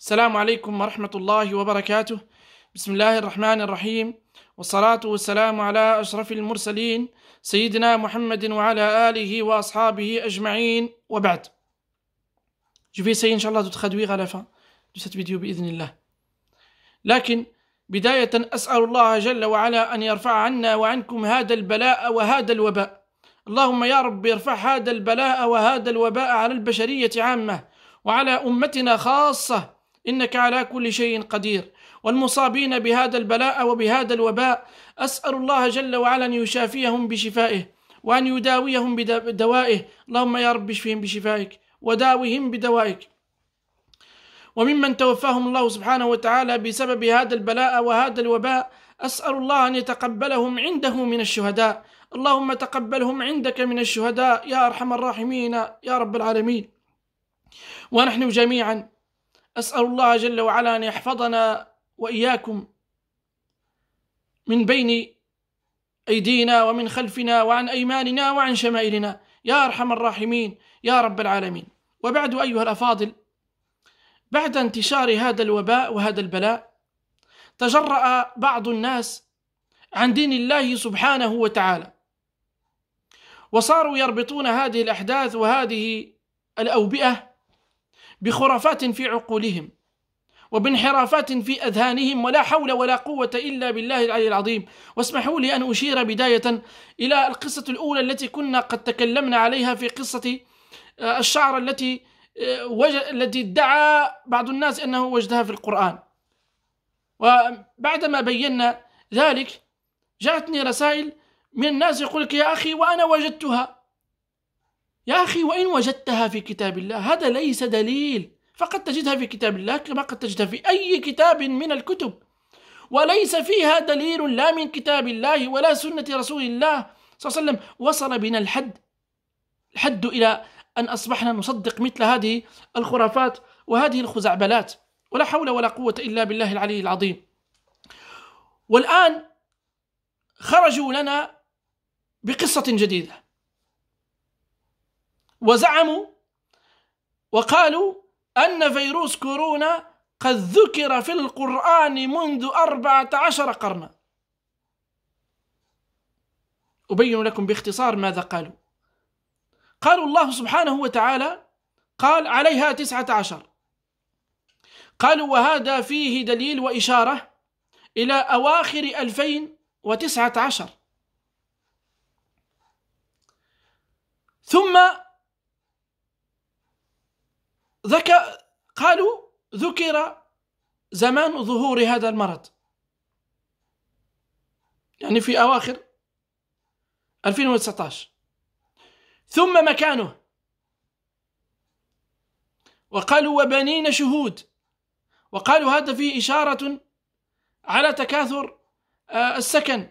السلام عليكم ورحمة الله وبركاته بسم الله الرحمن الرحيم والصلاة والسلام على أشرف المرسلين سيدنا محمد وعلى آله وأصحابه أجمعين وبعد Je سي إن شاء الله traduire à غلفة fin فيديو بإذن الله لكن بداية أسأل الله جل وعلا أن يرفع عنا وعنكم هذا البلاء وهذا الوباء اللهم يا رب ارفع هذا البلاء وهذا الوباء على البشرية عامة وعلى أمتنا خاصة انك على كل شيء قدير والمصابين بهذا البلاء وبهذا الوباء اسال الله جل وعلا ان يشافيهم بشفائه وان يداويهم بدوائه اللهم يا رب اشفهم بشفائك وداوهم بدوائك وممن توفاهم الله سبحانه وتعالى بسبب هذا البلاء وهذا الوباء اسال الله ان يتقبلهم عنده من الشهداء اللهم تقبلهم عندك من الشهداء يا ارحم الراحمين يا رب العالمين ونحن جميعا أسأل الله جل وعلا أن يحفظنا وإياكم من بين أيدينا ومن خلفنا وعن أيماننا وعن شمائلنا يا أرحم الراحمين يا رب العالمين وبعد أيها الأفاضل بعد انتشار هذا الوباء وهذا البلاء تجرأ بعض الناس عن دين الله سبحانه وتعالى وصاروا يربطون هذه الأحداث وهذه الأوبئة بخرافات في عقولهم وبانحرافات في أذهانهم ولا حول ولا قوة إلا بالله العلي العظيم واسمحوا لي أن أشير بداية إلى القصة الأولى التي كنا قد تكلمنا عليها في قصة آه، الشعر التي الذي آه، التي ادعى بعض الناس أنه وجدها في القرآن وبعدما بينا ذلك جاءتني رسائل من الناس يقول لك يا أخي وأنا وجدتها يا أخي وإن وجدتها في كتاب الله هذا ليس دليل فقد تجدها في كتاب الله كما قد تجدها في أي كتاب من الكتب وليس فيها دليل لا من كتاب الله ولا سنة رسول الله صلى الله عليه وسلم وصل بنا الحد الحد إلى أن أصبحنا نصدق مثل هذه الخرافات وهذه الخزعبلات ولا حول ولا قوة إلا بالله العلي العظيم والآن خرجوا لنا بقصة جديدة وزعموا وقالوا أن فيروس كورونا قد ذكر في القرآن منذ أربعة عشر قرنا أبين لكم باختصار ماذا قالوا قالوا الله سبحانه وتعالى قال عليها تسعة عشر قالوا وهذا فيه دليل وإشارة إلى أواخر 2019 ثم ذكر قالوا ذكر زمان ظهور هذا المرض يعني في أواخر 2019 ثم مكانه وقالوا وبنين شهود وقالوا هذا فيه إشارة على تكاثر آه، السكن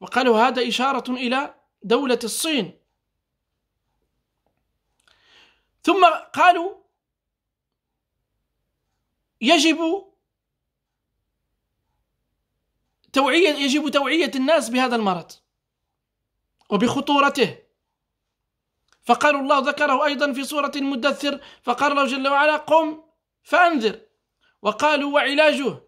وقالوا هذا إشارة إلى دولة الصين ثم قالوا يجب توعية يجب توعية الناس بهذا المرض وبخطورته فقال الله ذكره أيضا في سورة المدثر فقال الله جل وعلا قم فأنذر وقالوا وعلاجه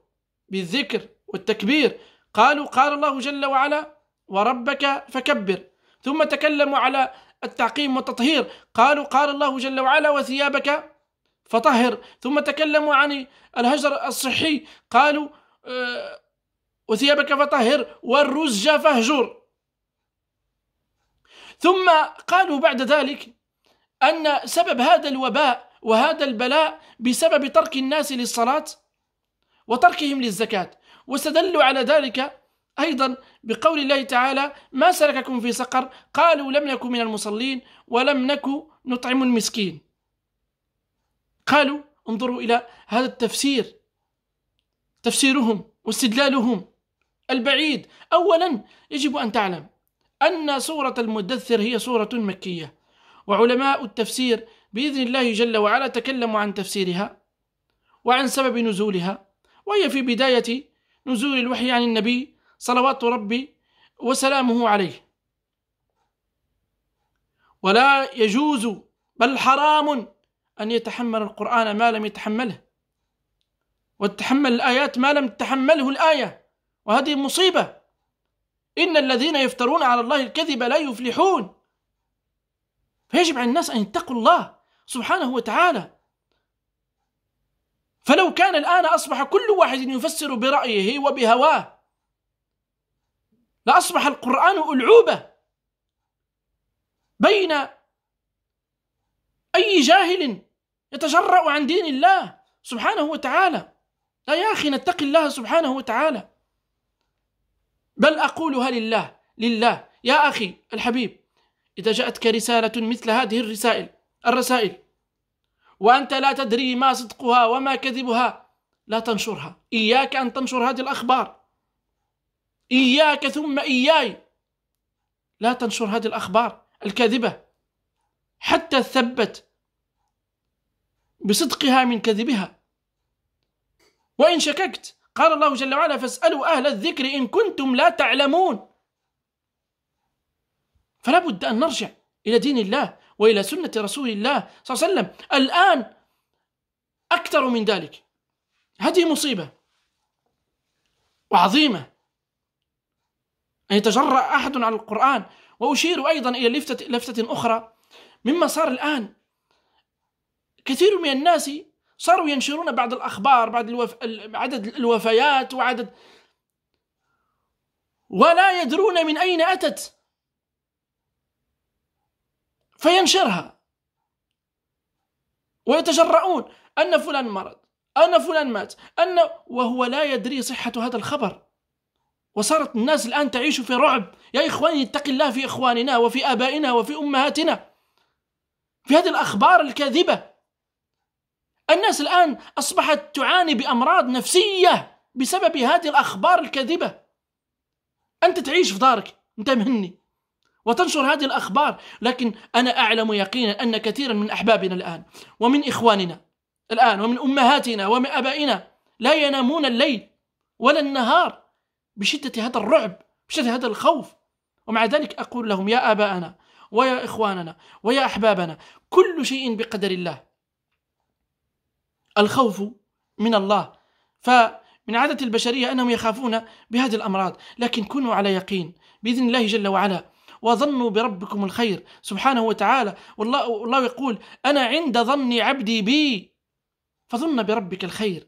بالذكر والتكبير قالوا قال الله جل وعلا وربك فكبر ثم تكلموا على التعقيم والتطهير قالوا قال الله جل وعلا وثيابك فطهر ثم تكلموا عن الهجر الصحي قالوا آه وثيابك فطهر والرزج فاهجر ثم قالوا بعد ذلك أن سبب هذا الوباء وهذا البلاء بسبب ترك الناس للصلاة وتركهم للزكاة واستدلوا على ذلك أيضا بقول الله تعالى ما سلككم في سقر قالوا لم نكن من المصلين ولم نك نطعم المسكين قالوا انظروا إلى هذا التفسير تفسيرهم واستدلالهم البعيد أولا يجب أن تعلم أن سورة المدثر هي سورة مكية وعلماء التفسير بإذن الله جل وعلا تكلموا عن تفسيرها وعن سبب نزولها وهي في بداية نزول الوحي عن النبي صلوات ربي وسلامه عليه ولا يجوز بل حرام أن يتحمل القرآن ما لم يتحمله وتحمل الآيات ما لم تتحمله الآية وهذه مصيبة إن الذين يفترون على الله الكذب لا يفلحون فيجب على الناس أن يتقوا الله سبحانه وتعالى فلو كان الآن أصبح كل واحد يفسر برأيه وبهواه لأصبح القرآن ألعوبة بين أي جاهل يتجرأ عن دين الله سبحانه وتعالى لا يا أخي نتقي الله سبحانه وتعالى بل أقولها لله لله يا أخي الحبيب إذا جاءتك رسالة مثل هذه الرسائل الرسائل وأنت لا تدري ما صدقها وما كذبها لا تنشرها إياك أن تنشر هذه الأخبار إياك ثم إياي لا تنشر هذه الأخبار الكاذبة حتى ثبت بصدقها من كذبها وإن شككت قال الله جل وعلا فاسألوا أهل الذكر إن كنتم لا تعلمون فلا بد أن نرجع إلى دين الله وإلى سنة رسول الله صلى الله عليه وسلم الآن أكثر من ذلك هذه مصيبة وعظيمة أن يتجرأ أحد على القرآن وأشير أيضا إلى لفتة, لفتة أخرى مما صار الآن كثير من الناس صاروا ينشرون بعض الأخبار بعد الوف... عدد الوفيات وعدد ولا يدرون من أين أتت فينشرها ويتجرؤون أن فلان مرض أن فلان مات أن وهو لا يدري صحة هذا الخبر وصارت الناس الآن تعيش في رعب يا إخواني اتق الله في إخواننا وفي آبائنا وفي أمهاتنا في هذه الأخبار الكاذبة الناس الآن أصبحت تعاني بأمراض نفسية بسبب هذه الأخبار الكاذبة أنت تعيش في دارك أنت مهني وتنشر هذه الأخبار لكن أنا أعلم يقينا أن كثيرا من أحبابنا الآن ومن إخواننا الآن ومن أمهاتنا ومن أبائنا لا ينامون الليل ولا النهار بشدة هذا الرعب بشدة هذا الخوف ومع ذلك أقول لهم يا ابائنا ويا إخواننا ويا أحبابنا كل شيء بقدر الله الخوف من الله فمن عادة البشرية أنهم يخافون بهذه الأمراض لكن كونوا على يقين بإذن الله جل وعلا وظنوا بربكم الخير سبحانه وتعالى والله, والله يقول أنا عند ظن عبدي بي فظن بربك الخير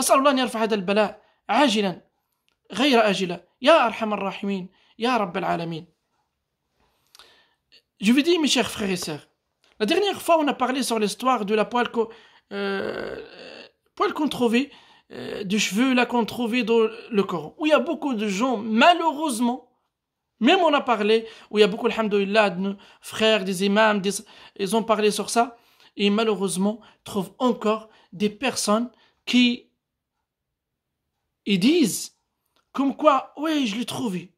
أسأل الله أن يرفع هذا البلاء عاجلا غير آجلا يا أرحم الراحمين يا رب العالمين جو vous dis, mes chers La dernière fois, on a parlé sur l'histoire de la poêle, qu'on euh, euh, trouvait, euh, du cheveu qu'on trouvait dans le corps. Où il y a beaucoup de gens, malheureusement, même on a parlé, où il y a beaucoup, alhamdoulilah, de nos frères, des imams, ils ont parlé sur ça, et malheureusement, trouvent encore des personnes qui disent comme quoi, oui, je l'ai trouvé.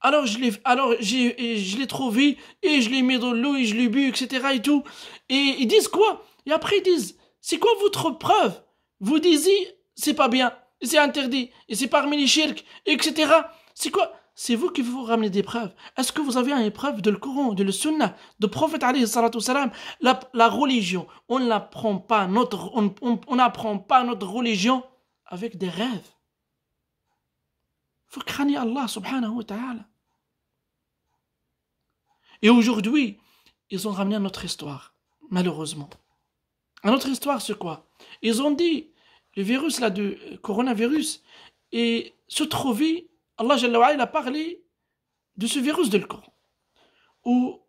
Alors je l'ai, alors j'ai, je l'ai trouvé et je l'ai mis dans l'eau et je l'ai bu, etc. et tout. Et ils disent quoi Et après ils disent, c'est quoi votre preuve Vous disiez, c'est pas bien, c'est interdit, et c'est parmi les shirks, etc. C'est quoi C'est vous qui vous ramenez des preuves. Est-ce que vous avez une preuve de le Coran, de le Sunna, de prophète salam la, la religion, on n'apprend pas notre, on, on, pas notre religion avec des rêves. faut craindre Allah subhanahu wa ta'ala. Et aujourd'hui, ils ont ramené notre histoire, malheureusement. À notre histoire, c'est quoi Ils ont dit, le virus là du euh, coronavirus, et se trouve. Allah il a parlé de ce virus de Coran. Où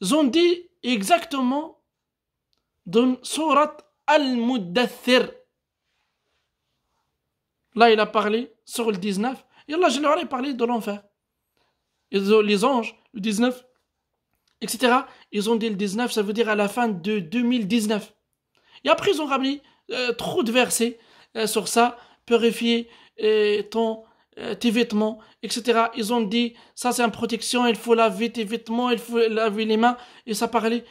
ils ont dit exactement dans Surat Al-Muddathir. Là, il a parlé sur le 19. Et Allah Jalla a parlé de l'enfer. Les anges, le 19, etc. Ils ont dit le 19, ça veut dire à la fin de 2019. Et après, ils ont ramené euh, trop de versets euh, sur ça, purifier euh, ton, tes vêtements, etc. Ils ont dit, ça c'est une protection, il faut laver tes vêtements, il faut laver les mains, et ça parlait.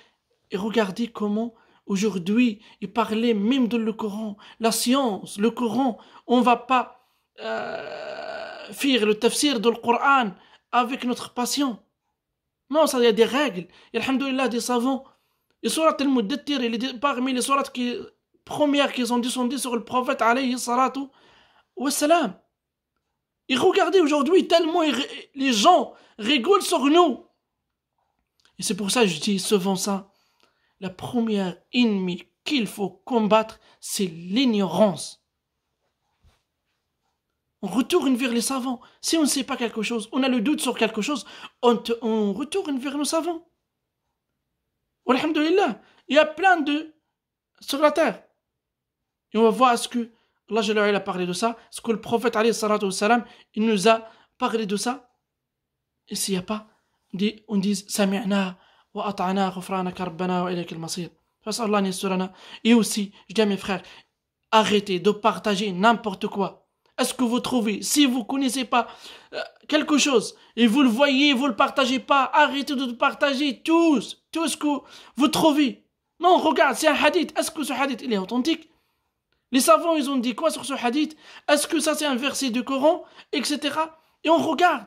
Et regardez comment aujourd'hui ils parlaient même de le Coran, la science, le Coran. On va pas faire le tafsir du Coran avec notre passion. Non, ça, il y a des règles. Et des savants. les surat al-Muddattir, parmi les surat qui, premières qui sont descendues sur le prophète, alayhi salatu wa salam. Et regardez aujourd'hui, tellement les gens rigolent sur nous. Et c'est pour ça que je dis souvent ça. La première ennemie qu'il faut combattre, c'est l'ignorance on retourne vers les savants. Si on ne sait pas quelque chose, on a le doute sur quelque chose, on, on retourne vers nos savants. Alhamdulillah, il y a plein de sur la terre. Et on va voir ce que Allah a parlé de ça, ce que le prophète salam, il nous a parlé de ça. Et s'il n'y a pas, on dit Sami'na wa at'ana kufra'na karbana wa al-masir. Et aussi, je dis à mes frères, arrêtez de partager n'importe quoi est ce que vous trouvez. Si vous connaissez pas euh, quelque chose et vous le voyez, vous le partagez pas, arrêtez de partager tous, tout ce que vous trouvez. Non, regarde, c'est un hadith. Est-ce que ce hadith, il est authentique Les savants, ils ont dit quoi sur ce hadith Est-ce que ça, c'est un verset du Coran Etc. Et on regarde.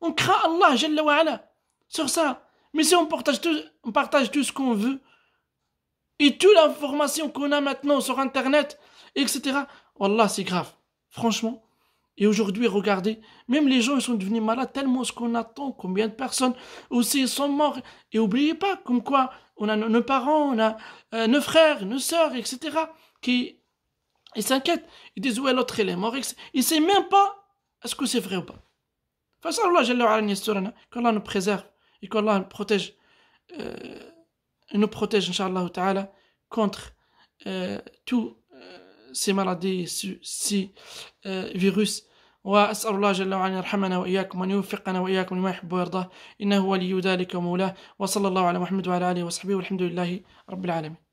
On craint Allah, Jalla wa sur ça. Mais si on partage tout, on partage tout ce qu'on veut, et toute l'information qu'on a maintenant sur Internet, etc., Wallah, c'est grave. Franchement. Et aujourd'hui, regardez, même les gens sont devenus malades tellement ce qu'on attend, combien de personnes aussi sont morts. Et n'oubliez pas, comme quoi, on a nos parents, on a euh, nos frères, nos sœurs, etc., qui s'inquiètent. Ils disent, ouais, l'autre, il est mort. Ils ne savent même pas est-ce que c'est vrai ou pas. Face à Allah, qu'Allah nous préserve et qu'Allah nous protège, euh, nous protège, Inch'Allah, contre euh, tout سي مرضي سي آه، فيروس وأسأل الله جل وعلا أن يرحمنا وإياكم وأن يوفقنا وإياكم لما يحب ويرضاه إنه ولي ذلك ومولاه وصلى الله على محمد وعلى آله وصحبه والحمد لله رب العالمين